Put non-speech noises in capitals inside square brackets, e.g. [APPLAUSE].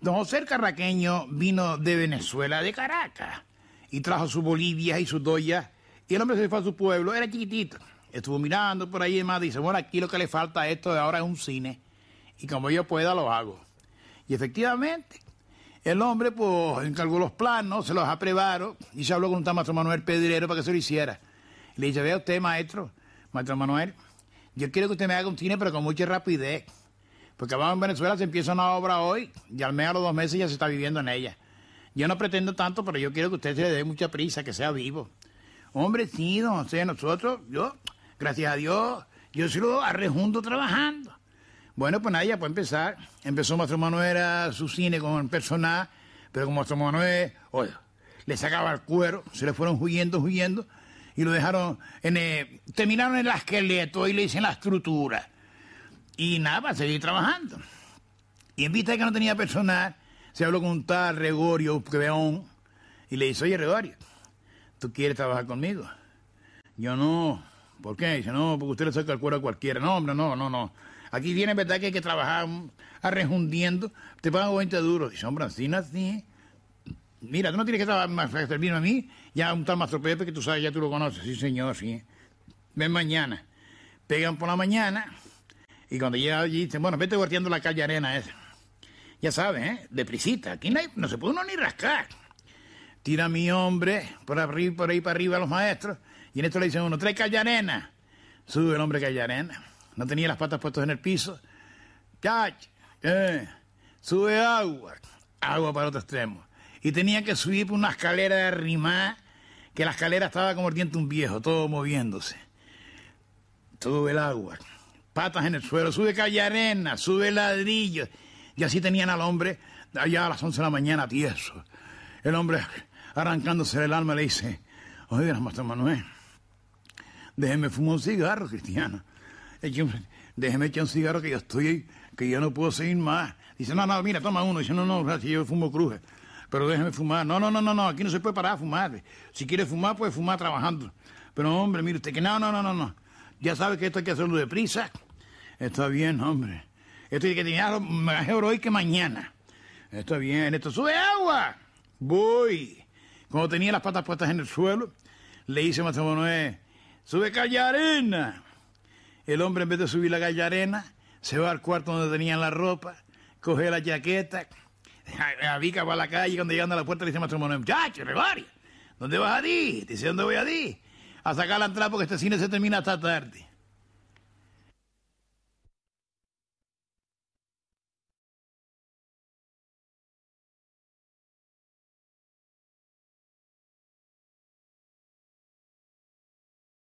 Don José Carraqueño vino de Venezuela, de Caracas, y trajo su bolivia y su doyas, y el hombre se fue a su pueblo, era chiquitito. Estuvo mirando por ahí y demás, dice, bueno, aquí lo que le falta a esto de ahora es un cine, y como yo pueda lo hago. Y efectivamente, el hombre pues encargó los planos, se los aprobaron, y se habló con un tal maestro Manuel Pedrero para que se lo hiciera. Le dice, vea usted, maestro, maestro Manuel, yo quiero que usted me haga un cine, pero con mucha rapidez. Porque vamos en Venezuela, se empieza una obra hoy y al menos a los dos meses ya se está viviendo en ella. Yo no pretendo tanto, pero yo quiero que usted se le dé mucha prisa, que sea vivo. Hombre, sí, no sé, nosotros, yo, gracias a Dios, yo se lo arrejunto trabajando. Bueno, pues nada, ya puede empezar. Empezó Maestro Manuel a su cine con personal, pero como Maestro Manuel, oye, le sacaba el cuero, se le fueron huyendo, huyendo, y lo dejaron en. El, terminaron en el esqueleto y le dicen la estructura. Y nada, para seguir trabajando. Y en vista de que no tenía personal, se habló con un tal Gregorio Creón y le dice, oye Gregorio, ¿tú quieres trabajar conmigo? Yo no. ¿Por qué? Dice, no, porque usted le saca el cuero a cualquiera. No, hombre, no, no, no. Aquí viene, ¿verdad? Que hay que trabajar mm, arrejundiendo. Te pagan 20 duros. Dice, hombre, así así. Mira, tú no tienes que trabajar más servirme a mí. Ya un tal Mastro Pepe que tú sabes, ya tú lo conoces. Sí, señor, sí. Ven mañana. Pegan por la mañana y cuando llega allí, dicen, bueno, vete guardiando la calle arena esa. Ya sabes, ¿eh? Deprisita, aquí no, se puede uno ni rascar. Tira mi hombre por, arriba, por ahí para arriba a los maestros. Y en esto le dicen uno, trae calle arena. Sube el hombre calle arena. No tenía las patas puestas en el piso. Cach, eh, sube agua. Agua para otro extremo. Y tenía que subir por una escalera de arrimar... que la escalera estaba como el diente un viejo, todo moviéndose. Sube el agua patas en el suelo, sube calle arena, sube ladrillo. Y así tenían al hombre allá a las 11 de la mañana tieso. El hombre arrancándose del alma le dice, oiga, Master Manuel, déjeme fumar un cigarro, Cristiano. Déjeme echar un cigarro que yo estoy, que yo no puedo seguir más. Dice, no, no, mira, toma uno. Dice, no, no, gracias, yo fumo cruje. Pero déjeme fumar. No, no, no, no, no, aquí no se puede parar a fumar. Si quiere fumar, puede fumar trabajando. Pero hombre, mire usted que no, no, no, no, no. Ya sabe que esto hay que hacerlo deprisa. Está bien, hombre. Esto que tener mejor hoy que mañana. Está bien, esto sube agua. Voy. Cuando tenía las patas puestas en el suelo, le hice a Manuel, eh, sube arena... El hombre, en vez de subir la arena... se va al cuarto donde tenían la ropa, coge la jaqueta, [LAUGHS] va para la calle, cuando llegando a la puerta le dice a ya, muchacho, Gregorio, ¿dónde vas a ti? Dice, ¿dónde voy a ti? A sacar la entrada porque este cine se termina hasta tarde.